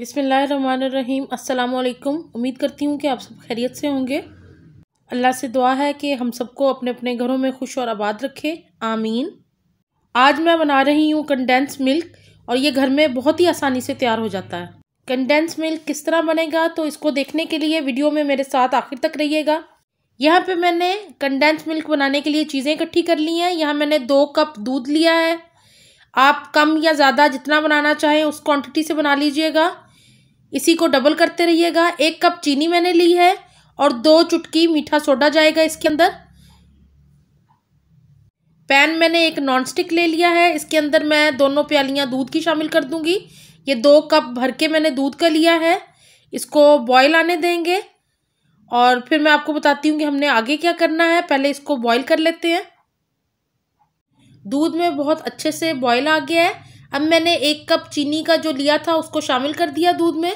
बिसमीम अल्लाम उम्मीद करती हूँ कि आप सब खैरियत से होंगे अल्लाह से दुआ है कि हम सबको अपने अपने घरों में खुश और आबाद रखे आमीन आज मैं बना रही हूँ कंडेंस मिल्क और ये घर में बहुत ही आसानी से तैयार हो जाता है कंडेंस मिल्क किस तरह बनेगा तो इसको देखने के लिए वीडियो में मेरे साथ आखिर तक रहिएगा यहाँ पर मैंने कंडेंस मिल्क बनाने के लिए चीज़ें इकट्ठी कर ली हैं यहाँ मैंने दो कप दूध लिया है आप कम या ज़्यादा जितना बनाना चाहें उस क्वांटिटी से बना लीजिएगा इसी को डबल करते रहिएगा एक कप चीनी मैंने ली है और दो चुटकी मीठा सोडा जाएगा इसके अंदर पैन मैंने एक नॉनस्टिक ले लिया है इसके अंदर मैं दोनों प्यालियाँ दूध की शामिल कर दूंगी ये दो कप भर के मैंने दूध का लिया है इसको बॉयल आने देंगे और फिर मैं आपको बताती हूँ कि हमने आगे क्या करना है पहले इसको बॉयल कर लेते हैं दूध में बहुत अच्छे से बॉयल आ गया है अब मैंने एक कप चीनी का जो लिया था उसको शामिल कर दिया दूध में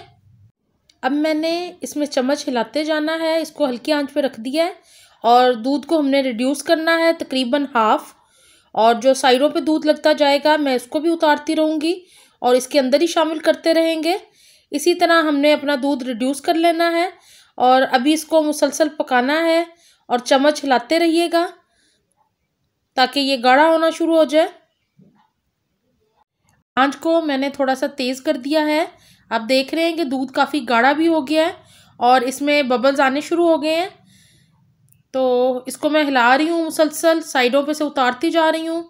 अब मैंने इसमें चम्मच हिलाते जाना है इसको हल्की आंच पे रख दिया है और दूध को हमने रिड्यूस करना है तकरीबन हाफ़ और जो साइडों पे दूध लगता जाएगा मैं इसको भी उतारती रहूँगी और इसके अंदर ही शामिल करते रहेंगे इसी तरह हमने अपना दूध रिड्यूस कर लेना है और अभी इसको मुसलसल पकाना है और चम्मच हिलाते रहिएगा ताकि ये गाढ़ा होना शुरू हो जाए आंच को मैंने थोड़ा सा तेज़ कर दिया है आप देख रहे हैं कि दूध काफ़ी गाढ़ा भी हो गया है और इसमें बबल्स आने शुरू हो गए हैं तो इसको मैं हिला रही हूँ मुसलसल साइडों पे से उतारती जा रही हूँ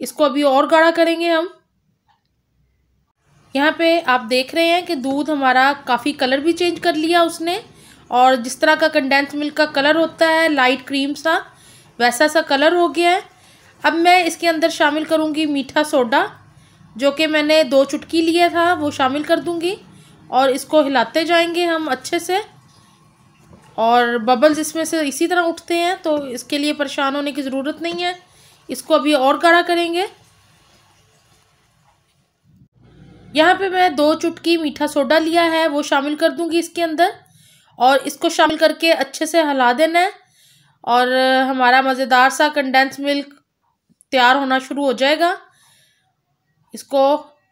इसको अभी और गाढ़ा करेंगे हम यहाँ पे आप देख रहे हैं कि दूध हमारा काफ़ी कलर भी चेंज कर लिया उसने और जिस तरह का कंडेंस मिल्क का कलर होता है लाइट क्रीम सा वैसा सा कलर हो गया है अब मैं इसके अंदर शामिल करूँगी मीठा सोडा जो कि मैंने दो चुटकी लिया था वो शामिल कर दूँगी और इसको हिलाते जाएंगे हम अच्छे से और बबल्स इसमें से इसी तरह उठते हैं तो इसके लिए परेशान होने की ज़रूरत नहीं है इसको अभी और गाढ़ा करेंगे यहाँ पे मैं दो चुटकी मीठा सोडा लिया है वो शामिल कर दूँगी इसके अंदर और इसको शामिल करके अच्छे से हिला देना है और हमारा मज़ेदार सा कंडेंस मिल्क तैयार होना शुरू हो जाएगा इसको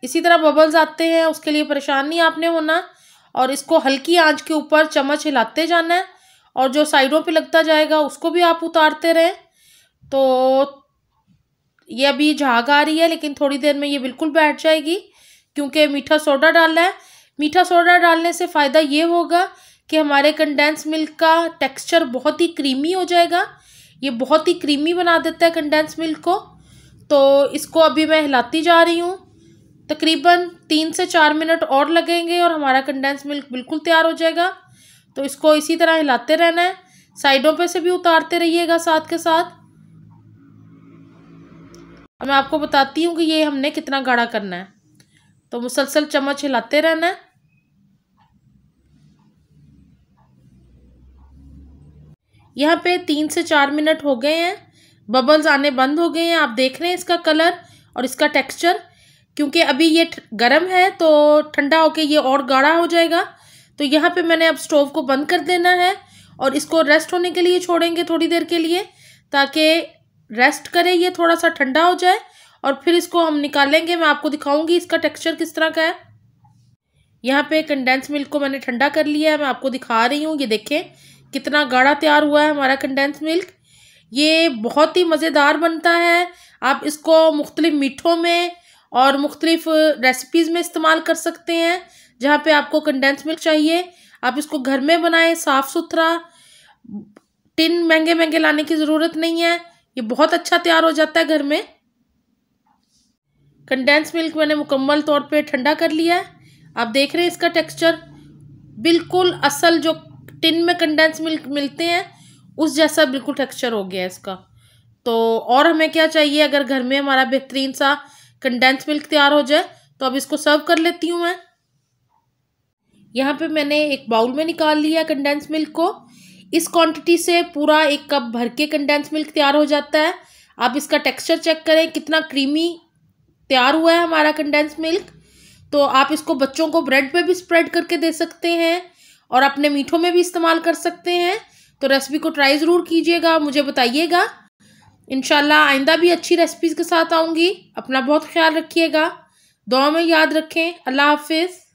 इसी तरह बबल्स आते हैं उसके लिए परेशान नहीं आपने होना और इसको हल्की आंच के ऊपर चम्मच हिलाते जाना है और जो साइडों पे लगता जाएगा उसको भी आप उतारते रहें तो ये अभी झाग आ रही है लेकिन थोड़ी देर में ये बिल्कुल बैठ जाएगी क्योंकि मीठा सोडा डालना है मीठा सोडा डालने से फ़ायदा ये होगा कि हमारे कंडेंस मिल्क का टेक्सचर बहुत ही क्रीमी हो जाएगा ये बहुत ही क्रीमी बना देता है कंडेंस मिल्क को तो इसको अभी मैं हिलाती जा रही हूँ तकरीबन तीन से चार मिनट और लगेंगे और हमारा कंडेंस मिल्क बिल्कुल तैयार हो जाएगा तो इसको इसी तरह हिलाते रहना है साइडों पे से भी उतारते रहिएगा साथ के साथ मैं आपको बताती हूँ कि ये हमने कितना गाढ़ा करना है तो मुसलसल चम्मच हिलाते रहना है यहाँ पे तीन से चार मिनट हो गए हैं बबल्स आने बंद हो गए हैं आप देख रहे हैं इसका कलर और इसका टेक्सचर क्योंकि अभी ये गर्म है तो ठंडा होके ये और गाढ़ा हो जाएगा तो यहाँ पे मैंने अब स्टोव को बंद कर देना है और इसको रेस्ट होने के लिए छोड़ेंगे थोड़ी देर के लिए ताकि रेस्ट करे ये थोड़ा सा ठंडा हो जाए और फिर इसको हम निकालेंगे मैं आपको दिखाऊँगी इसका टेक्स्चर किस तरह का है यहाँ पे कंडेंस मिल्क को मैंने ठंडा कर लिया है मैं आपको दिखा रही हूँ ये देखें कितना गाढ़ा तैयार हुआ है हमारा कंडेंस मिल्क ये बहुत ही मज़ेदार बनता है आप इसको मुख्तलिफ मीठों में और मुख्तलिफ रेसिपीज़ में इस्तेमाल कर सकते हैं जहाँ पे आपको कंडेंस मिल्क चाहिए आप इसको घर में बनाएं साफ़ सुथरा टिन महंगे महंगे लाने की ज़रूरत नहीं है ये बहुत अच्छा तैयार हो जाता है घर में कंडेंस मिल्क मैंने मुकम्मल तौर पे ठंडा कर लिया है आप देख रहे हैं इसका टेक्सचर बिल्कुल असल जो टिन में कंडेंस मिल्क मिलते हैं उस जैसा बिल्कुल टेक्सचर हो गया है इसका तो और हमें क्या चाहिए अगर घर में हमारा बेहतरीन सा कंडेंस मिल्क तैयार हो जाए तो अब इसको सर्व कर लेती हूँ मैं यहाँ पे मैंने एक बाउल में निकाल लिया कंडेंस मिल्क को इस क्वांटिटी से पूरा एक कप भर के कंडेंस मिल्क तैयार हो जाता है आप इसका टेक्सचर चेक करें कितना क्रीमी तैयार हुआ है हमारा कंडेंस मिल्क तो आप इसको बच्चों को ब्रेड पर भी स्प्रेड करके दे सकते हैं और अपने मीठों में भी इस्तेमाल कर सकते हैं तो रेसिपी को ट्राई ज़रूर कीजिएगा मुझे बताइएगा इन आइंदा भी अच्छी रेसिपीज़ के साथ आऊँगी अपना बहुत ख्याल रखिएगा दुआ में याद रखें अल्लाह हाफिज़